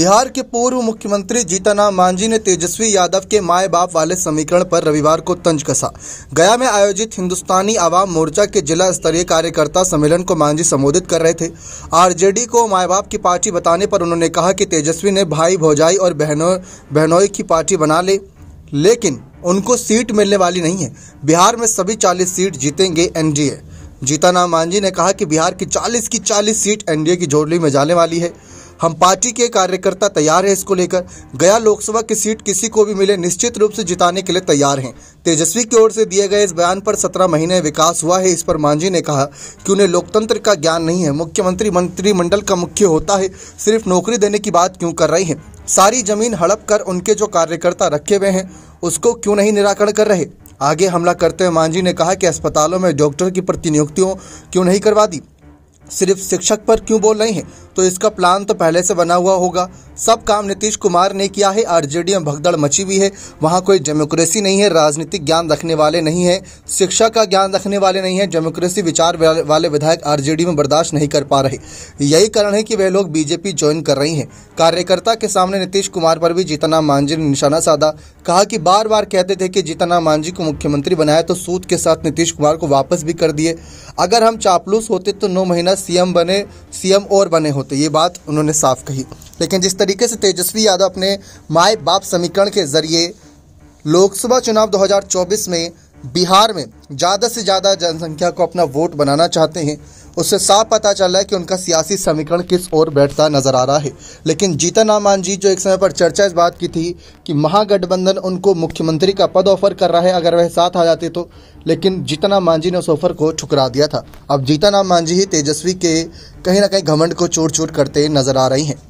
बिहार के पूर्व मुख्यमंत्री जीतनराम मांझी ने तेजस्वी यादव के माए बाप वाले समीकरण पर रविवार को तंज कसा गया में आयोजित हिंदुस्तानी आवाम मोर्चा के जिला स्तरीय कार्यकर्ता सम्मेलन को मांझी संबोधित कर रहे थे आरजेडी को माए बाप की पार्टी बताने पर उन्होंने कहा कि तेजस्वी ने भाई भौजाई और बहनों बहनोई की पार्टी बना ले, लेकिन उनको सीट मिलने वाली नहीं है बिहार में सभी चालीस सीट जीतेंगे एनडीए जीताराम मांझी ने कहा कि बिहार की चालीस की चालीस सीट एनडीए की झोली में जाने वाली है हम पार्टी के कार्यकर्ता तैयार है इसको लेकर गया लोकसभा की सीट किसी को भी मिले निश्चित रूप से जिताने के लिए तैयार हैं तेजस्वी की ओर से दिए गए इस बयान पर सत्रह महीने विकास हुआ है इस पर मांझी ने कहा कि उन्हें लोकतंत्र का ज्ञान नहीं है मुख्यमंत्री मंत्रिमंडल का मुख्य होता है सिर्फ नौकरी देने की बात क्यों कर रहे हैं सारी जमीन हड़प कर उनके जो कार्यकर्ता रखे हुए हैं उसको क्यों नहीं निराकरण कर रहे आगे हमला करते हुए मांझी ने कहा कि अस्पतालों में डॉक्टर की प्रतिनियुक्तियों क्यों नहीं करवा दी सिर्फ शिक्षक पर क्यों बोल रहे हैं तो इसका प्लान तो पहले से बना हुआ होगा सब काम नीतीश कुमार ने किया है आरजेडी में भगदड़ मची हुई है वहाँ कोई डेमोक्रेसी नहीं है राजनीतिक ज्ञान रखने वाले नहीं है शिक्षा का ज्ञान रखने वाले नहीं है डेमोक्रेसी विचार वाले विधायक आरजेडी में बर्दाश्त नहीं कर पा रहे यही कारण है कि वे लोग बीजेपी ज्वाइन कर रही है कार्यकर्ता के सामने नीतीश कुमार पर भी जीतना मांझी ने निशाना साधा कहा कि बार बार कहते थे कि जीतना मांझी को मुख्यमंत्री बनाया तो सूद के साथ नीतीश कुमार को वापस भी कर दिए अगर हम चापलूस होते तो नौ महीना सीएम बने सीएम और बने होते ये बात उन्होंने साफ कही लेकिन जिस तरीके से तेजस्वी यादव अपने माए बाप समीकरण के जरिए लोकसभा चुनाव 2024 में बिहार में ज़्यादा से ज़्यादा जनसंख्या को अपना वोट बनाना चाहते हैं उससे साफ पता चल रहा है कि उनका सियासी समीकरण किस ओर बैठता नजर आ रहा है लेकिन जीतन राम मांझी जो एक समय पर चर्चा इस बात की थी कि महागठबंधन उनको मुख्यमंत्री का पद ऑफर कर रहा है अगर वह साथ आ जाते तो लेकिन जीतन राम मांझी ने उस ऑफर को ठुकरा दिया था अब जीतन राम मांझी ही तेजस्वी के कहीं ना कहीं घमंड को चोट चोट करते नजर आ रही हैं